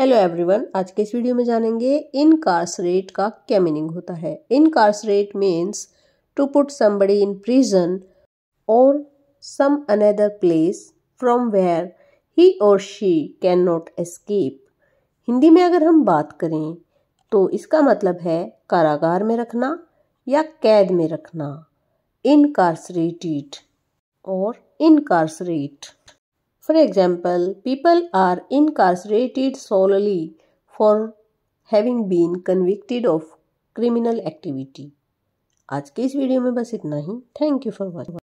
Hello everyone आज के इस वीडियो में जानेंगे इनकार्सरेट का क्या मीनिंग होता है incarcerate means to put somebody in prison or some another place from where he or she can not escape Hindi में अगर हम बात करें तो इसका मतलब है कारागार में रखना या कैद में रखना इनकार्सरेटिड और इनकार्सरेट For example, people are incarcerated solely for having been convicted of criminal activity. आज के इस वीडियो में बस इतना ही थैंक यू फॉर वॉचिंग